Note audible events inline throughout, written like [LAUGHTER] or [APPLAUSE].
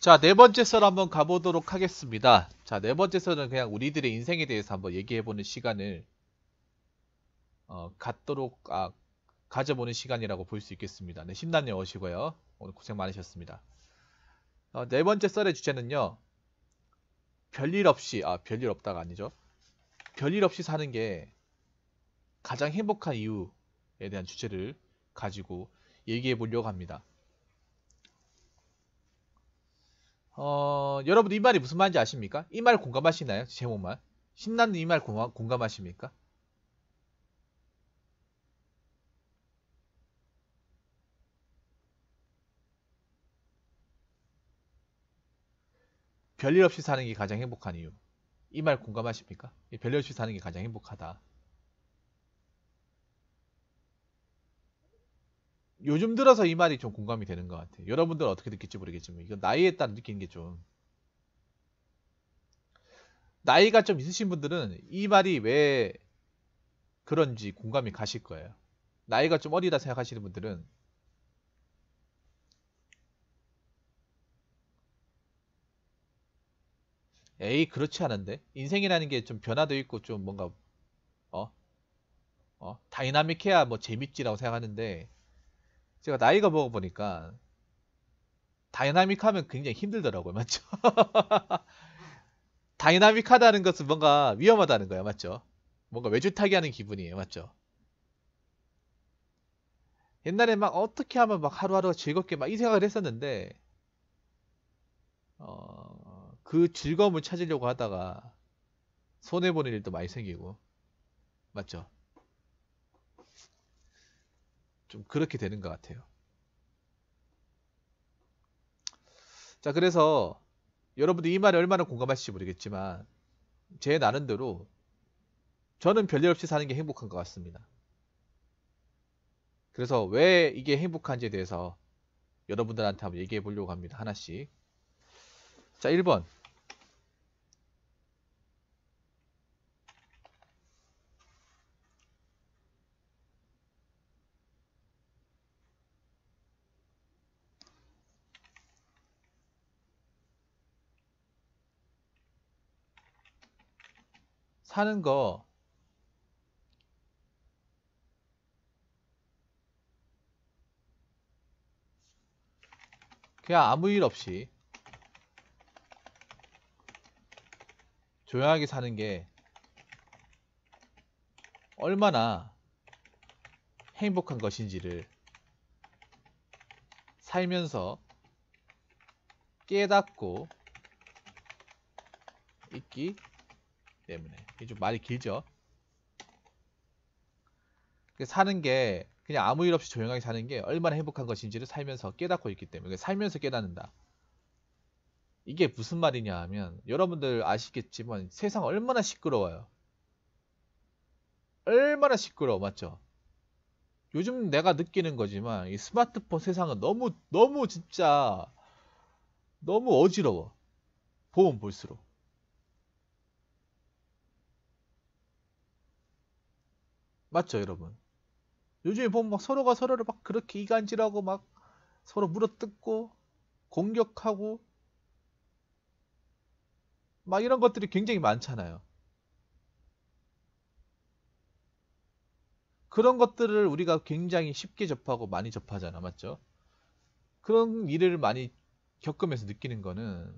자, 네 번째 썰 한번 가보도록 하겠습니다. 자, 네 번째 썰은 그냥 우리들의 인생에 대해서 한번 얘기해보는 시간을 어, 갖도록 아, 가져보는 시간이라고 볼 수 있겠습니다. 네, 심란님 오시고요. 오늘 고생 많으셨습니다. 어, 네 번째 썰의 주제는요. 별일 없이, 아, 별일 없다가 아니죠. 별일 없이 사는 게 가장 행복한 이유에 대한 주제를 가지고 얘기해 보려고 합니다. 어, 여러분 이 말이 무슨 말인지 아십니까? 이 말 공감하시나요? 제목만 신나는 이 말 공감하십니까? 별일 없이 사는 게 가장 행복한 이유. 이 말 공감하십니까? 별일 없이 사는 게 가장 행복하다. 요즘 들어서 이 말이 좀 공감이 되는 것 같아요. 여러분들 어떻게 느낄지 모르겠지만 이건 나이에 따라 느끼는 게좀 나이가 좀 있으신 분들은 이 말이 왜 그런지 공감이 가실 거예요. 나이가 좀 어리다 생각하시는 분들은 에이 그렇지 않은데 인생이라는 게 좀 변화도 있고 좀 뭔가 어? 어? 다이나믹해야 뭐 재밌지라고 생각하는데 제가 나이가 먹어 보니까 다이나믹하면 굉장히 힘들더라고요, 맞죠? [LAUGHS] 다이나믹하다는 것은 뭔가 위험하다는 거야, 맞죠? 뭔가 외줄타기 하는 기분이에요, 맞죠? 옛날에 막 어떻게 하면 막 하루하루 즐겁게 막 이 생각을 했었는데, 어, 그 즐거움을 찾으려고 하다가 손해보는 일도 많이 생기고, 맞죠? 좀 그렇게 되는 것 같아요. 자, 그래서 여러분들 이 말에 얼마나 공감하실지 모르겠지만 제 나름대로 저는 별일 없이 사는 게 행복한 것 같습니다. 그래서 왜 이게 행복한지에 대해서 여러분들한테 한번 얘기해 보려고 합니다. 하나씩. 자, 1번. 사는 거 그냥 아무 일 없이 조용하게 사는 게 얼마나 행복한 것인지를 살면서 깨닫고 있기 때문에 이게 좀 말이 길죠. 그러니까 사는 게 그냥 아무 일 없이 조용하게 사는 게 얼마나 행복한 것인지를 살면서 깨닫고 있기 때문에 그러니까 살면서 깨닫는다. 이게 무슨 말이냐 하면 여러분들 아시겠지만 세상 얼마나 시끄러워요. 얼마나 시끄러워 맞죠? 요즘 내가 느끼는 거지만 이 스마트폰 세상은 너무 너무 진짜 너무 어지러워. 보면 볼수록. 맞죠, 여러분? 요즘에 보면 막 서로가 서로를 막 그렇게 이간질하고 막 서로 물어뜯고 공격하고 막 이런 것들이 굉장히 많잖아요. 그런 것들을 우리가 굉장히 쉽게 접하고 많이 접하잖아, 맞죠? 그런 일을 많이 겪으면서 느끼는 거는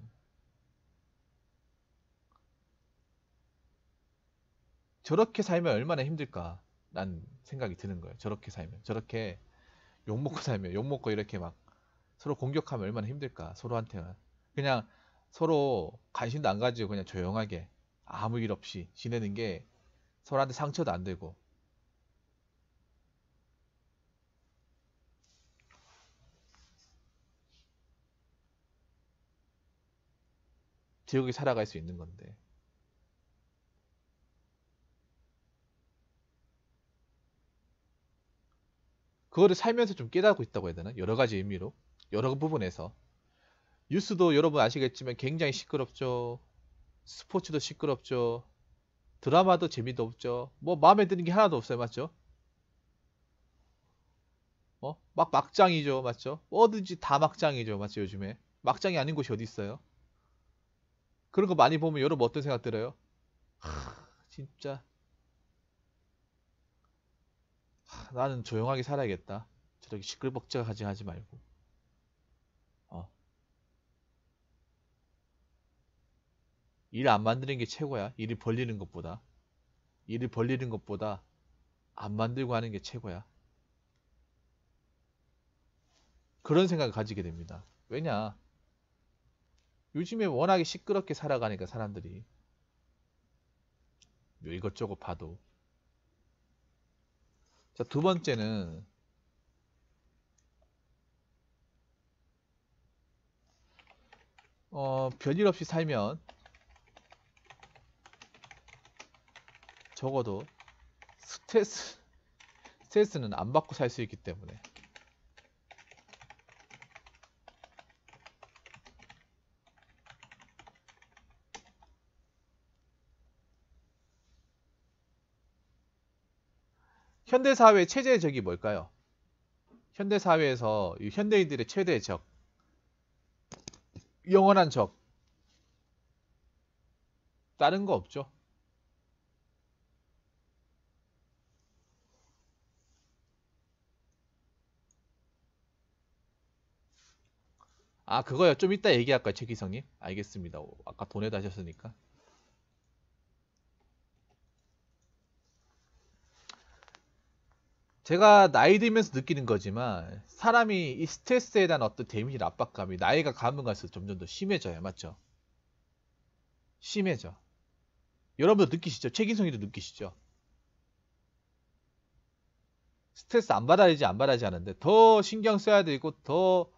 저렇게 살면 얼마나 힘들까? 난 생각이 드는 거예요. 저렇게 살면 저렇게 욕먹고 음. 살면 욕먹고 이렇게 막 서로 공격하면 얼마나 힘들까 서로한테는 그냥 서로 관심도 안 가지고 그냥 조용하게 아무 일 없이 지내는 게 서로한테 상처도 안 되고 지옥에 살아갈 수 있는 건데 그거를 살면서 좀 깨닫고 있다고 해야 되나? 여러 가지 의미로. 여러 부분에서. 뉴스도 여러분 아시겠지만 굉장히 시끄럽죠. 스포츠도 시끄럽죠. 드라마도 재미도 없죠. 뭐 마음에 드는 게 하나도 없어요. 맞죠? 어? 막 막장이죠. 맞죠? 뭐든지 다 막장이죠. 맞죠? 요즘에. 막장이 아닌 곳이 어디 있어요? 그런 거 많이 보면 여러분 어떤 생각 들어요? 하, 진짜 하, 나는 조용하게 살아야겠다. 저렇게 시끌벅적하지 하지 말고. 어. 일안 만드는 게 최고야. 일을 벌리는 것보다. 일을 벌리는 것보다 안 만들고 하는 게 최고야. 그런 생각을 가지게 됩니다. 왜냐? 요즘에 워낙에 시끄럽게 살아가니까 사람들이 뭐 이것저것 봐도 자, 두 번째는 어, 별일 없이 살면 적어도 스트레스 스트레스는 안 받고 살 수 있기 때문에 현대 사회 최대의 적이 뭘까요? 현대 사회에서 현대인들의 최대의 적, 영원한 적, 다른 거 없죠. 아 그거요 좀 이따 얘기할까요 최기성님 알겠습니다 아까 돈에다 하셨으니까 제가 나이 들면서 느끼는 거지만 사람이 이 스트레스에 대한 어떤 데미지 압박감이 나이가 가면 갈수록 점점 더 심해져요. 맞죠? 심해져. 여러분도 느끼시죠? 책임성이도 느끼시죠? 스트레스 안 받아야지 안 받아야지 하는데 더 신경 써야 되고 더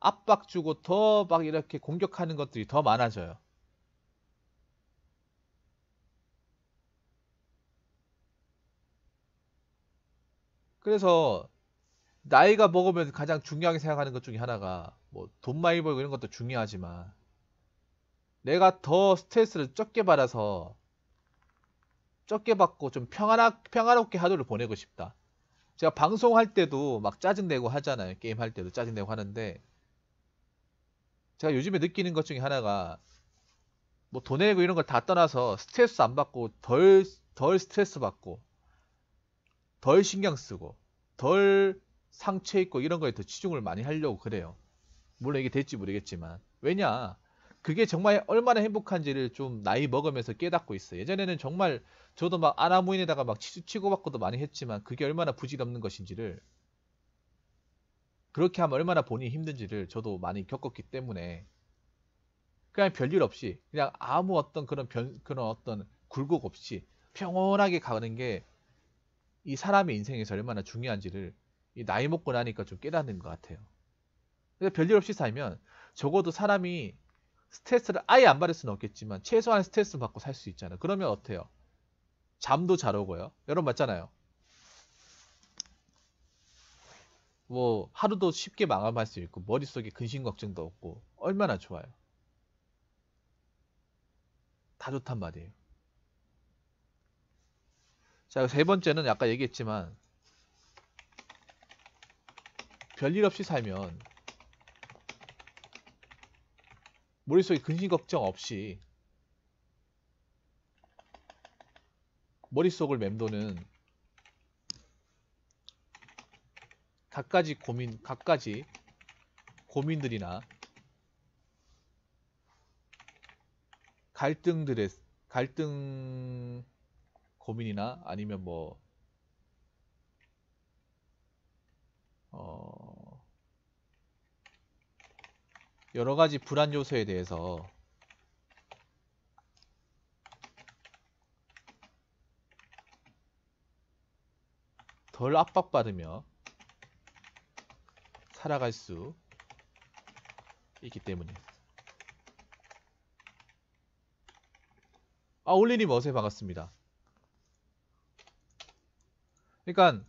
압박 주고 더 막 이렇게 공격하는 것들이 더 많아져요. 그래서 나이가 먹으면 가장 중요하게 생각하는 것 중에 하나가 뭐 돈 많이 벌고 이런 것도 중요하지만 내가 더 스트레스를 적게 받아서 적게 받고 좀 평안하, 평화롭게 하루를 보내고 싶다. 제가 방송할 때도 막 짜증내고 하잖아요. 게임할 때도 짜증내고 하는데 제가 요즘에 느끼는 것 중에 하나가 뭐 돈 내고 이런 걸 다 떠나서 스트레스 안 받고 덜, 덜 스트레스 받고 덜 신경 쓰고 덜 상처 있고 이런 거에 더 치중을 많이 하려고 그래요. 물론 이게 될지 모르겠지만 왜냐 그게 정말 얼마나 행복한지를 좀 나이 먹으면서 깨닫고 있어요. 예전에는 정말 저도 막 아나무인에다가 막 치고받고도 많이 했지만 그게 얼마나 부질없는 것인지를 그렇게 하면 얼마나 본인이 힘든지를 저도 많이 겪었기 때문에 그냥 별일 없이 그냥 아무 어떤 그런 변, 그런 어떤 굴곡 없이 평온하게 가는 게이 사람의 인생에서 얼마나 중요한지를 나이 먹고 나니까 좀 깨닫는 것 같아요. 근데 별일 없이 살면 적어도 사람이 스트레스를 아예 안 받을 수는 없겠지만 최소한 스트레스 받고 살 수 있잖아요. 그러면 어때요? 잠도 잘 오고요. 여러분 맞잖아요. 뭐 하루도 쉽게 마감할 수 있고 머릿속에 근심 걱정도 없고 얼마나 좋아요. 다 좋단 말이에요. 자, 세 번째는 아까 얘기했지만 별일 없이 살면 머릿속에 근심 걱정 없이 머릿속을 맴도는 갖가지 고민, 갖가지 고민들이나 갈등들의 갈등 고민이나 아니면 뭐 어, 여러 가지 불안 요소에 대해서 덜 압박받으며 살아갈 수 있기 때문이에요. 아, 올리님 어서 반갑습니다. 그러니까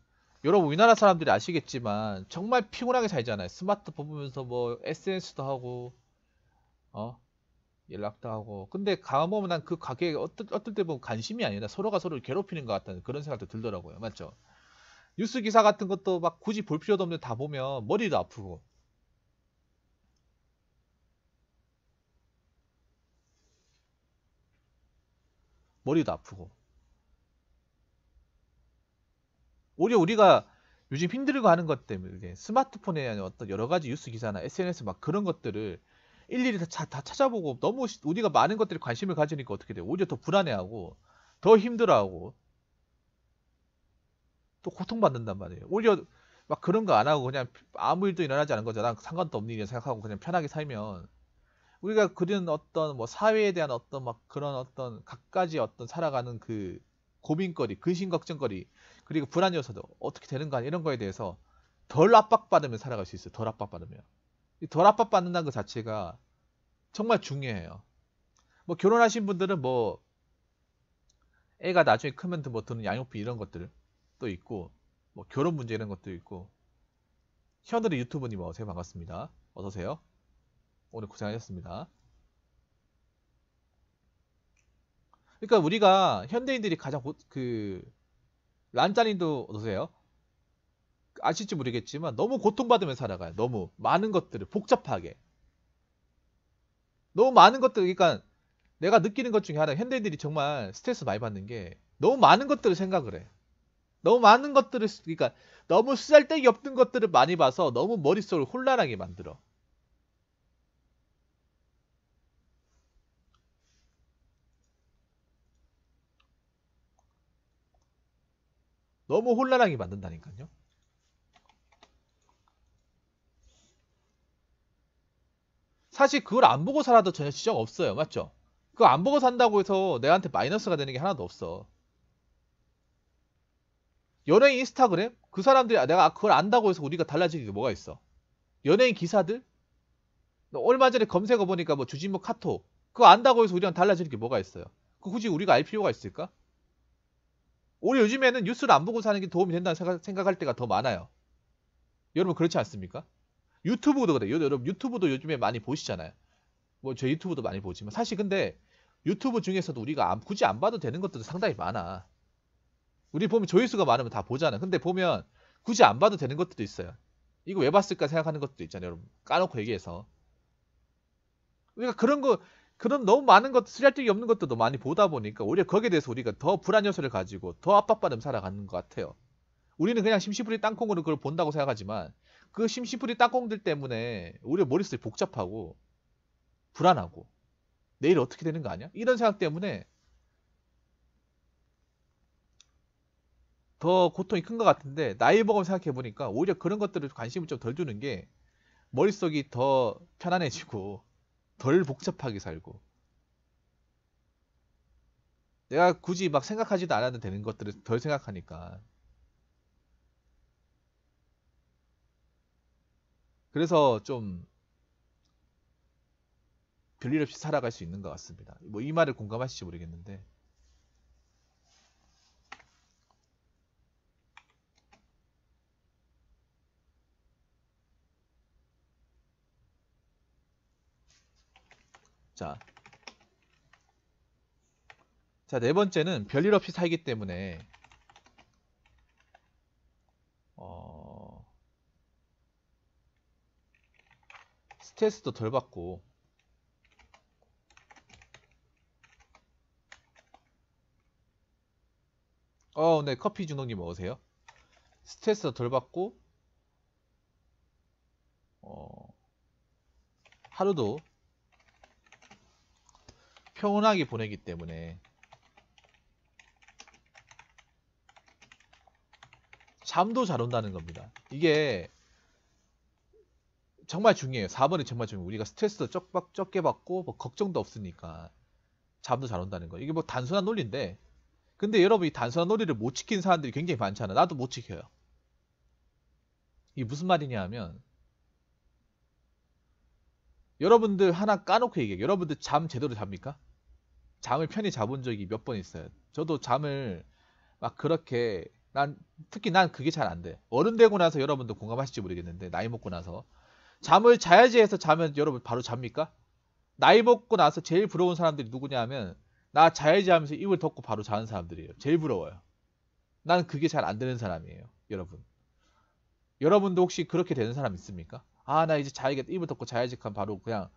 여러분 우리나라 사람들이 아시겠지만 정말 피곤하게 살잖아요. 스마트폰 보면서 뭐 SNS도 하고 어 연락도 하고 근데 가만 보면 난 그 가게에 어떨, 어떨 때 보면 관심이 아니라 서로가 서로를 괴롭히는 것 같다는 그런 생각도 들더라고요. 맞죠? 뉴스 기사 같은 것도 막 굳이 볼 필요도 없는데 다 보면 머리도 아프고 머리도 아프고 오히려 우리가 요즘 힘들고 하는 것 때문에 스마트폰에 어떤 여러 가지 뉴스 기사나 SNS 막 그런 것들을 일일이 다, 다 찾아보고 너무 우리가 많은 것들이 관심을 가지니까 어떻게 돼요? 오히려 더 불안해하고 더 힘들어하고 또 고통받는단 말이에요. 오히려 막 그런 거 안 하고 그냥 아무 일도 일어나지 않은 거잖아. 상관도 없는 일이라 생각하고 그냥 편하게 살면 우리가 그런 어떤 뭐 사회에 대한 어떤 막 그런 어떤 각가지 어떤 살아가는 그 고민거리, 근심 걱정거리 그리고 불안 요소도 어떻게 되는가 이런 거에 대해서 덜 압박받으면 살아갈 수 있어요. 덜 압박받으면. 덜 압박받는다는 것 자체가 정말 중요해요. 뭐 결혼하신 분들은 뭐 애가 나중에 크면 뭐 드는 양육비 이런 것들 또 있고 뭐 결혼 문제 이런 것도 있고 현우의 유튜브님 어서 반갑습니다. 어서오세요. 오늘 고생하셨습니다. 그러니까 우리가 현대인들이 가장 그 란짜님도 어떠세요? 아실지 모르겠지만 너무 고통받으면 살아가요. 너무 많은 것들을 복잡하게. 너무 많은 것들 그러니까 내가 느끼는 것 중에 하나 현대인들이 정말 스트레스 많이 받는 게 너무 많은 것들을 생각을 해. 너무 많은 것들을 그러니까 너무 쓰잘데기 없는 것들을 많이 봐서 너무 머릿속을 혼란하게 만들어. 너무 혼란하게 만든다니까요. 사실 그걸 안 보고 살아도 전혀 지적 없어요. 맞죠? 그거 안 보고 산다고 해서 내한테 마이너스가 되는 게 하나도 없어. 연예인 인스타그램? 그 사람들이 아, 내가 그걸 안다고 해서 우리가 달라지는 게 뭐가 있어? 연예인 기사들? 얼마 전에 검색어 보니까 뭐 주진모 카톡 그거 안다고 해서 우리랑 달라지는 게 뭐가 있어요? 그 굳이 우리가 알 필요가 있을까? 우리 요즘에는 뉴스를 안 보고 사는 게 도움이 된다는 생각, 생각할 때가 더 많아요. 여러분 그렇지 않습니까? 유튜브도 그래요. 여러분 유튜브도 요즘에 많이 보시잖아요. 뭐제 유튜브도 많이 보지만 사실 근데 유튜브 중에서도 우리가 안, 굳이 안 봐도 되는 것들도 상당히 많아. 우리 보면 조회수가 많으면 다 보잖아. 근데 보면 굳이 안 봐도 되는 것들도 있어요. 이거 왜 봤을까 생각하는 것도 있잖아요. 여러분 까놓고 얘기해서. 우리가 그러니까 그런 거 그런 너무 많은 것, 쓰잘데기 없는 것들도 많이 보다 보니까 오히려 거기에 대해서 우리가 더 불안 요소를 가지고 더 압박받음 살아가는 것 같아요. 우리는 그냥 심심풀이 땅콩으로 그걸 본다고 생각하지만 그 심심풀이 땅콩들 때문에 오히려 머릿속이 복잡하고 불안하고 내일 어떻게 되는 거 아니야? 이런 생각 때문에 더 고통이 큰 것 같은데 나이 먹으면 생각해 보니까 오히려 그런 것들을 관심을 좀 덜 주는 게 머릿속이 더 편안해지고 덜 복잡하게 살고 내가 굳이 막 생각하지도 않아도 되는 것들을 덜 생각하니까 그래서 좀 별일 없이 살아갈 수 있는 것 같습니다. 뭐 이 말을 공감하실지 모르겠는데 자, 자, 네 번째는 별일 없이 살기 때문에 어, 스트레스도 덜 받고 어, 네, 커피 중독님 어오세요 스트레스도 덜 받고 어, 하루도 평온하게 보내기 때문에 잠도 잘 온다는 겁니다. 이게 정말 중요해요. 4번이 정말 중요해요. 우리가 스트레스도 쩍박, 적게 받고 뭐 걱정도 없으니까 잠도 잘 온다는 거. 이게 뭐 단순한 논리인데 근데 여러분 이 단순한 논리를 못지킨 사람들이 굉장히 많잖아. 나도 못 지켜요. 이게 무슨 말이냐 하면 여러분들 하나 까놓고 얘기해 여러분들 잠 제대로 잡니까? 잠을 편히 잡은 적이 몇 번 있어요. 저도 잠을 막 그렇게 난 특히 난 그게 잘 안 돼. 어른 되고 나서 여러분도 공감하실지 모르겠는데 나이 먹고 나서 잠을 자야지 해서 자면 여러분 바로 잡니까? 나이 먹고 나서 제일 부러운 사람들이 누구냐면 하나 자야지 하면서 입을 덮고 바로 자는 사람들이에요. 제일 부러워요. 난 그게 잘 안 되는 사람이에요, 여러분. 여러분도 혹시 그렇게 되는 사람 있습니까? 아, 나 이제 자야겠다. 이불 덮고 자야지 하면 바로 그냥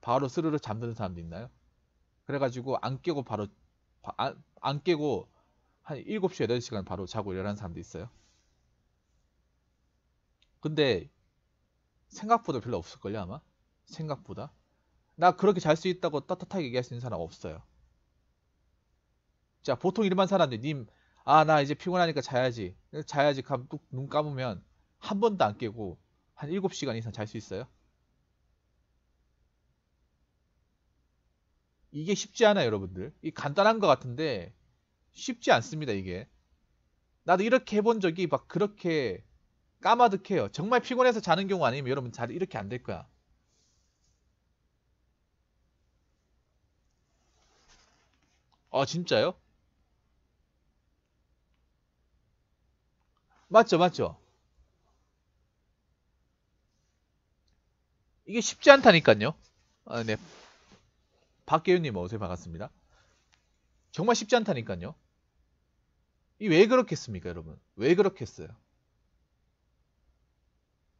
바로 스르르 잠드는 사람도 있나요? 그래가지고 안 깨고 바로 안, 아, 안 깨고 한 7시, 8시간 바로 자고 일어나는 사람도 있어요. 근데 생각보다 별로 없을걸요 아마? 생각보다. 나 그렇게 잘 수 있다고 따뜻하게 얘기할 수 있는 사람 없어요. 자 보통 일반 사람들 님 아 나 이제 피곤하니까 자야지 자야지 하면 눈 감으면 한 번도 안 깨고 한 7시간 이상 잘 수 있어요? 이게 쉽지 않아요, 여러분들. 이 간단한 것 같은데 쉽지 않습니다, 이게. 나도 이렇게 해본 적이 막 그렇게 까마득해요. 정말 피곤해서 자는 경우 아니면 여러분 잘 이렇게 안 될 거야. 아, 진짜요? 맞죠, 맞죠? 이게 쉽지 않다니까요. 아, 네. 박계윤님 어서 반갑습니다. 정말 쉽지 않다니까요. 이 왜 그렇겠습니까, 여러분? 왜 그렇겠어요?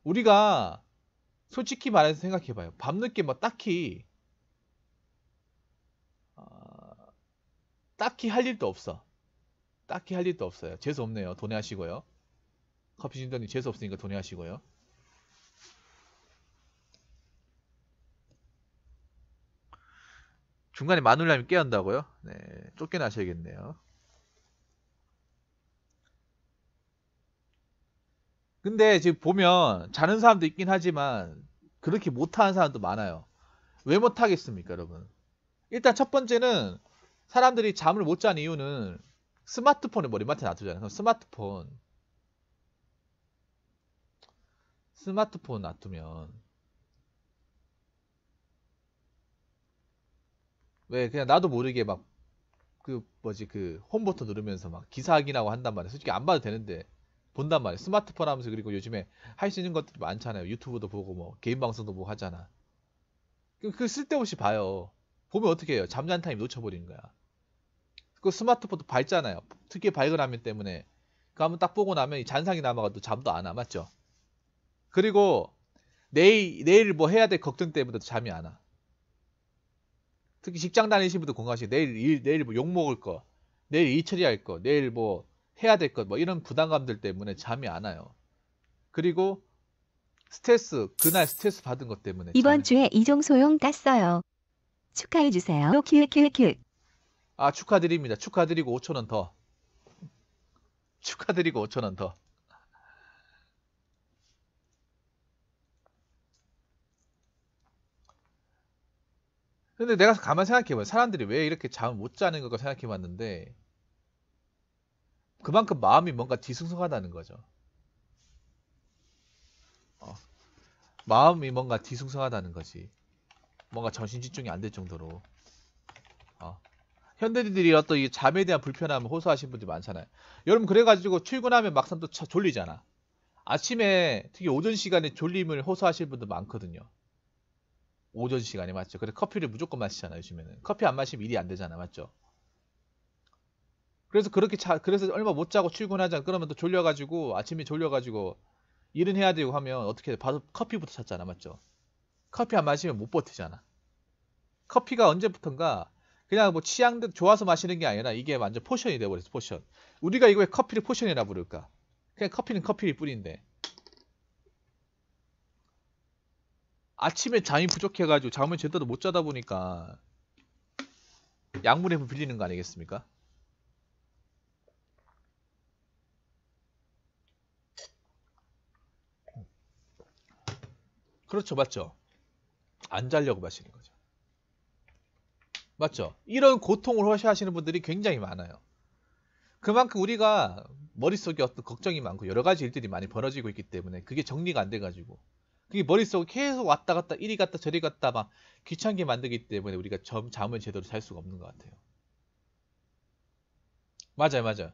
우리가 솔직히 말해서 생각해봐요. 밤늦게 막 뭐 딱히 어, 딱히 할 일도 없어. 딱히 할 일도 없어요. 재수 없네요. 돈에 하시고요. 커피진더님 재수 없으니까 돈에 하시고요. 중간에 마눌라님깨운다고요 네, 쫓겨나셔야겠네요. 근데 지금 보면 자는 사람도 있긴 하지만 그렇게 못하는 사람도 많아요. 왜 못하겠습니까, 여러분? 일단 첫 번째는 사람들이 잠을 못 자는 이유는 스마트폰을 머리맡에 놔두잖아요. 그럼 스마트폰 스마트폰 놔두면 왜 그냥 나도 모르게 막 그 뭐지 그 홈 버튼 누르면서 막 기사 확인하고 한단 말이야. 솔직히 안 봐도 되는데 본단 말이야. 스마트폰 하면서 그리고 요즘에 할 수 있는 것들이 많잖아요. 유튜브도 보고 뭐 개인 방송도 보고 하잖아. 그, 그 쓸데없이 봐요. 보면 어떻게 해요? 잠잔 타임 놓쳐버리는 거야. 그 스마트폰도 밝잖아요. 특히 밝은 화면 때문에 그 한번 딱 보고 나면 잔상이 남아가지고 잠도 안 와. 맞죠? 그리고 내일 내일 뭐 해야 될 걱정 때문에 잠이 안 와. 특히 직장 다니신 분들 공강하시 내일 일, 내일 뭐욕 먹을 거, 내일 일 처리할 거, 내일 뭐 해야 될 것, 뭐 이런 부담감들 때문에 잠이 안 와요. 그리고 스트레스, 그날 스트레스 받은 것 때문에. 이번 주에 이종소용 땄어요. 축하해 주세요. 아 축하드립니다. 축하드리고 5천 원 더. 축하드리고 5천 원 더. 근데 내가 가만 생각해봐요. 사람들이 왜 이렇게 잠을 못 자는 걸 생각해봤는데 그만큼 마음이 뭔가 뒤숭숭하다는 거죠. 어. 마음이 뭔가 뒤숭숭하다는 거지. 뭔가 정신 집중이 안 될 정도로. 어. 현대인들이 어떤 이 잠에 대한 불편함을 호소하시는 분들이 많잖아요. 여러분 그래가지고 출근하면 막상 또 졸리잖아. 아침에 특히 오전 시간에 졸림을 호소하실 분들 많거든요. 오전 시간에 맞죠. 그래 커피를 무조건 마시잖아요. 요즘에는 커피 안 마시면 일이 안 되잖아, 맞죠? 그래서 그렇게 자, 그래서 얼마 못 자고 출근하자. 그러면 또 졸려가지고 아침에 졸려가지고 일은 해야 되고 하면 어떻게 돼? 바로 커피부터 찾잖아, 맞죠? 커피 안 마시면 못 버티잖아. 커피가 언제부턴가 그냥 뭐취향대 좋아서 마시는 게 아니라 이게 완전 포션이 돼버렸어, 포션. 우리가 이거에 커피를 포션이라 부를까? 그냥 커피는 커피일 뿐인데 아침에 잠이 부족해가지고 잠을 제대로 못 자다 보니까 약물에 빌리는거 아니겠습니까? 그렇죠, 맞죠? 안 자려고 마시는 거죠. 맞죠? 이런 고통을 호시하시는 분들이 굉장히 많아요. 그만큼 우리가 머릿속에 어떤 걱정이 많고 여러 가지 일들이 많이 벌어지고 있기 때문에 그게 정리가 안 돼가지고 그게 머릿속에 계속 왔다 갔다 이리 갔다 저리 갔다 막 귀찮게 만들기 때문에 우리가 점, 잠을 제대로 잘 수가 없는 것 같아요. 맞아요, 맞아요.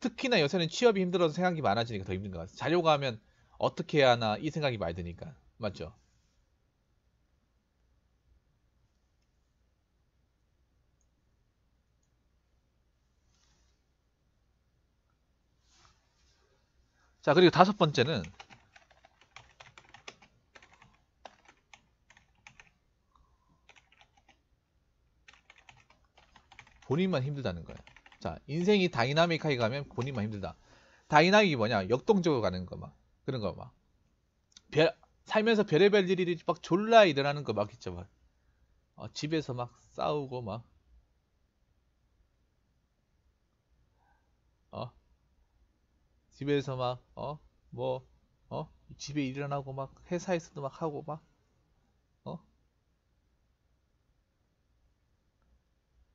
특히나 요새는 취업이 힘들어서 생각이 많아지니까 더 힘든 것 같아요. 자려고 하면 어떻게 해야 하나 이 생각이 많이 드니까. 맞죠? 자, 그리고 다섯 번째는 본인만 힘들다는 거야. 자, 인생이 다이나믹하게 가면 본인만 힘들다. 다이나믹이 뭐냐? 역동적으로 가는 거 막. 그런 거 막. 별, 살면서 별의별 일이 막 졸라 일어나는 거 막 있죠. 막. 어, 집에서 막 싸우고 막. 어? 집에서 막, 어? 뭐, 어? 집에 일어나고 막 회사에서도 막 하고 막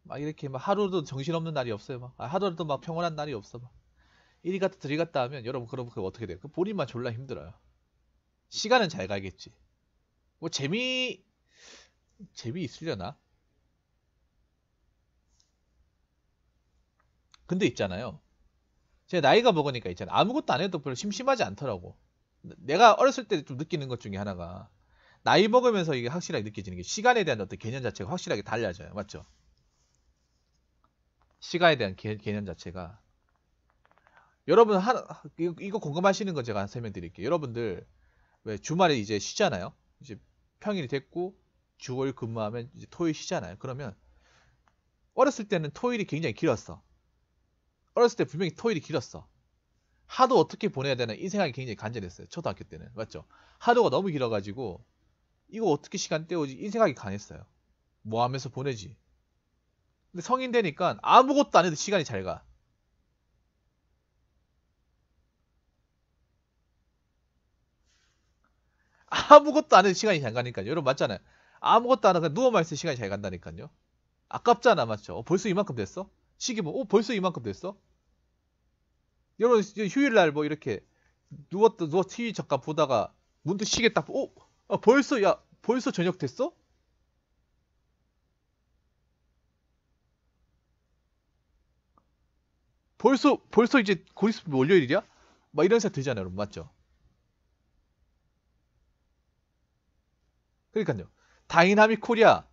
막 이렇게 막 하루도 정신없는 날이 없어요. 막 아, 하루도 막 평온한 날이 없어. 막 이리 갔다 들리 갔다 하면 여러분 그럼 그 어떻게 돼요? 그 본인만 졸라 힘들어요. 시간은 잘 가겠지. 뭐 재미 재미 있으려나? 근데 있잖아요. 제 나이가 먹으니까 있잖아. 아무것도 안 해도 별로 심심하지 않더라고. 내가 어렸을 때 좀 느끼는 것 중에 하나가 나이 먹으면서 이게 확실하게 느껴지는 게 시간에 대한 어떤 개념 자체가 확실하게 달라져요. 맞죠? 시간에 대한 개, 념 자체가 여러분 하, 이거, 이거 공감하시는 거 제가 설명드릴게요. 여러분들 왜 주말에 이제 쉬잖아요. 이제 평일이 됐고 주월 근무하면 이제 토요일 쉬잖아요. 그러면 어렸을 때는 토일이 굉장히 길었어. 어렸을 때 분명히 토일이 길었어. 하도 어떻게 보내야 되나 이 생각이 굉장히 간절했어요. 초등학교 때는 맞죠? 하도가 너무 길어가지고 이거 어떻게 시간 때우지 이 생각이 강했어요. 뭐 하면서 보내지? 근데 성인 되니까 아무것도 안 해도 시간이 잘 가. 아무것도 안 해도 시간이 잘 가니까요. 여러분 맞잖아요. 아무것도 안 하고 누워만 있어도 시간이 잘 간다니까요. 아깝잖아 맞죠? 어, 벌써 이만큼 됐어? 시기 뭐, 어, 벌써 이만큼 됐어? 여러분 휴일날 뭐 이렇게 누웠다 누워 TV 잠깐 보다가 문득 시계 딱 어? 아, 벌써 야 벌써 저녁 됐어? 벌써 벌써 이제 곧있으 월요일이야? 막 이런 생각 들잖아요, 여러분. 맞죠? 그러니까요. 다이나믹 코리아.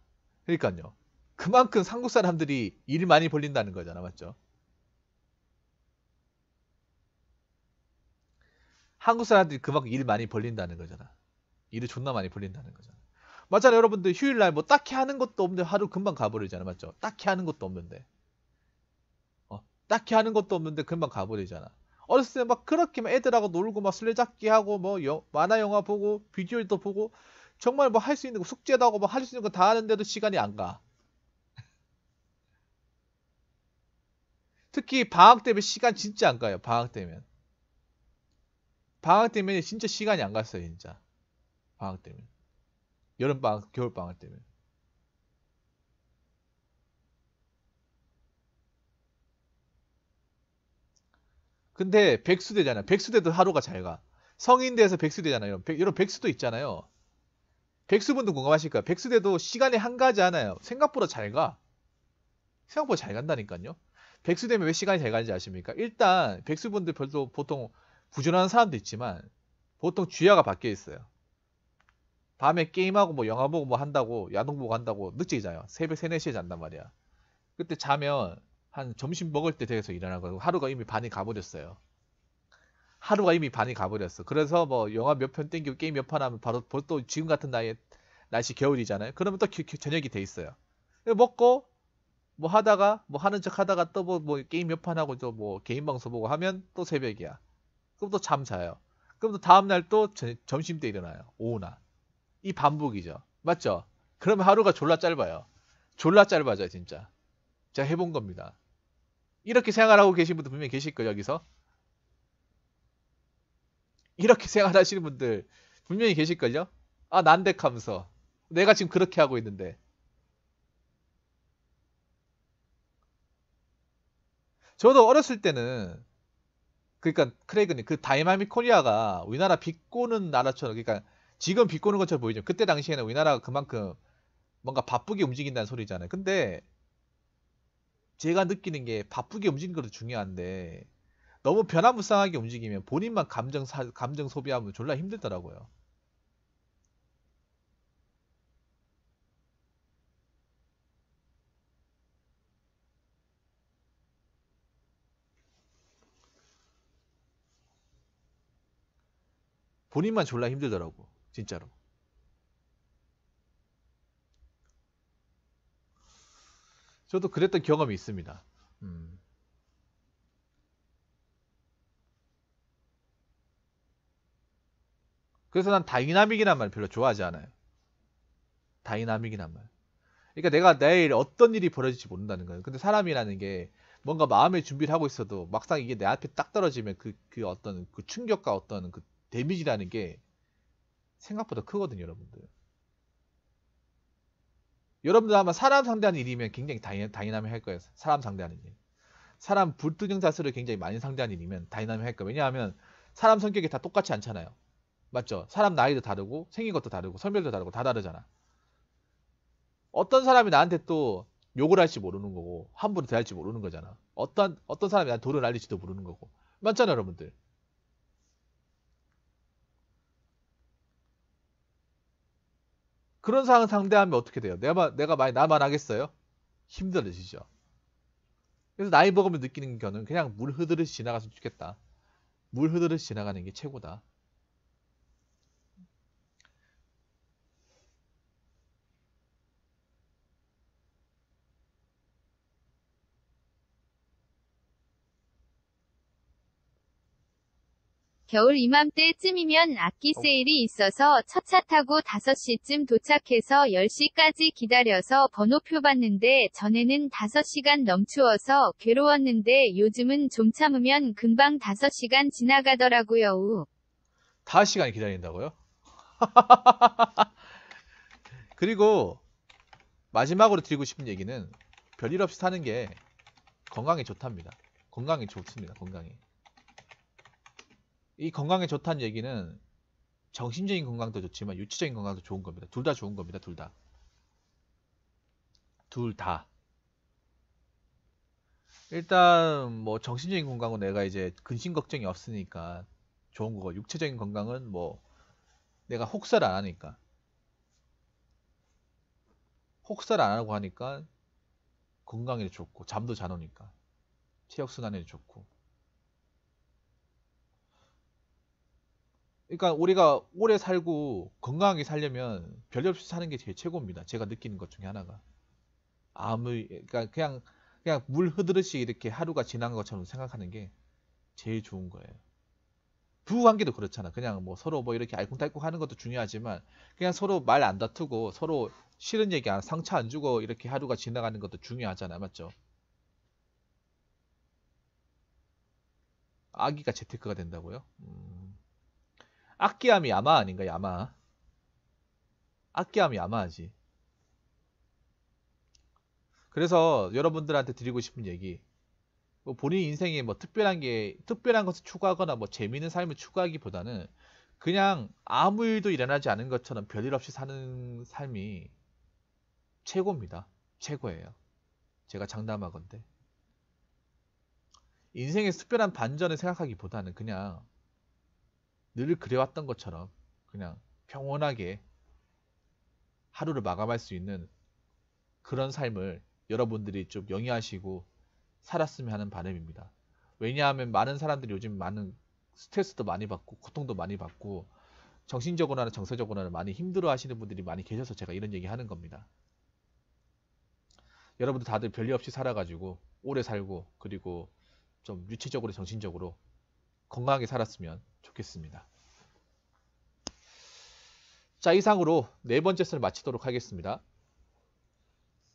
그러니까요. 그만큼 한국 사람들이 일 많이 벌린다는 거잖아, 맞죠? 한국 사람들이 그만큼 일 많이 벌린다는 거잖아. 일을 존나 많이 벌린다는 거잖아. 맞잖아요, 여러분들. 휴일날 뭐 딱히 하는 것도 없는데 하루 금방 가버리잖아, 맞죠? 딱히 하는 것도 없는데. 딱히 하는 것도 없는데 금방 가버리잖아. 어렸을 때 막 그렇게 막 애들하고 놀고 막 술래잡기 하고 뭐 여, 만화 영화 보고 비디오도 보고 정말 뭐 할 수 있는 거 숙제도 하고 뭐 할 수 있는 거 다 하는데도 시간이 안 가. 특히 방학 때면 시간 진짜 안 가요. 방학 때면. 방학 때면 진짜 시간이 안 갔어요, 진짜. 방학 때면. 여름 방학, 겨울 방학 때면. 근데 백수 되잖아요. 백수 돼도 하루가 잘 가. 성인 돼서 백수 되잖아요. 이런 백수도 있잖아요. 백수분도 공감하실 거예요. 백수 돼도 시간이 한가지 않아요. 생각보다 잘 가. 생각보다 잘 간다니까요. 백수 되면 왜 시간이 잘 가는지 아십니까? 일단 백수분들 별도 보통 부지하는 사람도 있지만 보통 주야가 바뀌어 있어요. 밤에 게임하고 뭐 영화 보고 뭐 한다고 야동 보고 한다고 늦게 자요. 새벽 3, 4시에 잔단 말이야. 그때 자면 한 점심 먹을 때 돼서 일어나고 하루가 이미 반이 가버렸어요. 하루가 이미 반이 가버렸어. 그래서 뭐 영화 몇 편 땡기고 게임 몇 판 하면 바로 또 지금 같은 나이에 날씨 겨울이잖아요. 그러면 또 기, 기, 저녁이 돼 있어요. 먹고 뭐 하다가 뭐 하는 척 하다가 또뭐뭐 뭐 게임 몇 판 하고 또 뭐 개인 방송 보고 하면 또 새벽이야. 그럼 또 잠 자요. 그럼 또 다음 날 또 점심 때 일어나요. 오후나. 이 반복이죠. 맞죠? 그러면 하루가 졸라 짧아요. 졸라 짧아져 요 진짜. 제가 해본 겁니다. 이렇게 생활 하고 계신 분들 분명히 계실 거예요, 여기서. 이렇게 생활 하시는 분들 분명히 계실걸요? 아, 난데카면서 내가 지금 그렇게 하고 있는데. 저도 어렸을 때는 그러니까 크레이그님 그 다이마믹 코리아가 우리나라 비꼬는 나라처럼 그러니까 지금 비꼬는 것처럼 보이죠. 그때 당시에는 우리나라가 그만큼 뭔가 바쁘게 움직인다는 소리잖아요. 근데 제가 느끼는 게 바쁘게 움직이는 것도 중요한데 너무 변화무쌍하게 움직이면 본인만 감정 사, 감정 소비하면 졸라 힘들더라고요. 본인만 졸라 힘들더라고 진짜로. 저도 그랬던 경험이 있습니다. 음. 그래서 난 다이나믹이란 말 별로 좋아하지 않아요. 다이나믹이란 말. 그러니까 내가 내일 어떤 일이 벌어질지 모른다는 거예요. 근데 사람이라는 게 뭔가 마음의 준비를 하고 있어도 막상 이게 내 앞에 딱 떨어지면 그, 그 어떤 그 충격과 어떤 그 데미지라는 게 생각보다 크거든요, 여러분들. 여러분들 아마 사람 상대하는 일이면 굉장히 다이나믹 할 거예요. 사람 상대하는 일. 사람 불투정 자세를 굉장히 많이 상대하는 일이면 다이나믹 할 거예요. 왜냐하면 사람 성격이 다똑같이 않잖아요. 맞죠? 사람 나이도 다르고 생긴 것도 다르고 성별도 다르고 다 다르잖아. 어떤 사람이 나한테 또 욕을 할지 모르는 거고 함부로 대할지 모르는 거잖아. 어떤 어떤 사람이 나한테 돌을 날릴지도 모르는 거고. 맞잖아요, 여러분들. 그런 상황 상대하면 어떻게 돼요? 내가, 내가 많이, 나만 하겠어요? 힘들어지죠. 그래서 나이 먹으면 느끼는 거는 그냥 물 흐드릇 지나가서 좋겠다물 흐드릇 지나가는 게 최고다. 겨울 이맘때쯤이면 악기 어. 세일이 있어서 첫차 타고 5시쯤 도착해서 10시까지 기다려서 번호표 봤는데 전에는 5시간 넘추어서 괴로웠는데 요즘은 좀 참으면 금방 5시간 지나가더라고요. 5시간 기다린다고요? [LAUGHS] 그리고 마지막으로 드리고 싶은 얘기는 별일 없이 사는 게 건강에 좋답니다. 건강에 좋습니다. 건강에. 이 건강에 좋다는 얘기는 정신적인 건강도 좋지만 육체적인 건강도 좋은 겁니다. 둘 다 좋은 겁니다. 둘 다. 둘 다. 일단 뭐 정신적인 건강은 내가 이제 근심 걱정이 없으니까 좋은 거고 육체적인 건강은 뭐 내가 혹사를 안 하니까 혹사를 안 하고 하니까 건강에 좋고 잠도 잘 오니까 체력 순환에 좋고 그러니까 우리가 오래 살고 건강하게 살려면 별일 없이 사는 게 제일 최고입니다. 제가 느끼는 것 중에 하나가 아무 그러니까 그냥 그냥 물 흐드듯이 이렇게 하루가 지난 것처럼 생각하는 게 제일 좋은 거예요. 부부 관계도 그렇잖아. 그냥 뭐 서로 뭐 이렇게 알콩달콩 하는 것도 중요하지만 그냥 서로 말 안 다투고 서로 싫은 얘기 안 상처 안 주고 이렇게 하루가 지나가는 것도 중요하잖아. 맞죠? 아기가 재테크가 된다고요? 음. 악기함이 야마 아닌가 야마 악기함이 야마하지 그래서 여러분들한테 드리고 싶은 얘기 뭐 본인 인생에 뭐 특별한 게 특별한 것을 추구하거나 뭐 재미있는 삶을 추구하기보다는 그냥 아무 일도 일어나지 않은 것처럼 별일 없이 사는 삶이 최고입니다. 최고예요. 제가 장담하건데 인생의 특별한 반전을 생각하기보다는 그냥 늘 그래왔던 것처럼 그냥 평온하게 하루를 마감할 수 있는 그런 삶을 여러분들이 좀 영위하시고 살았으면 하는 바람입니다. 왜냐하면 많은 사람들이 요즘 많은 스트레스도 많이 받고 고통도 많이 받고 정신적으로나 정서적으로나 많이 힘들어 하시는 분들이 많이 계셔서 제가 이런 얘기 하는 겁니다. 여러분들 다들 별일 없이 살아가지고 오래 살고 그리고 좀 육체적으로 정신적으로 건강하게 살았으면 좋겠습니다. 자, 이상으로 네 번째 선을 마치도록 하겠습니다.